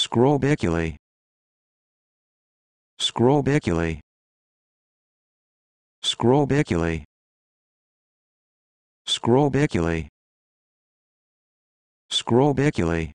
Scrobiculae. Scrobiculae. Scrobiculae. Scrobiculae. Scrobiculae.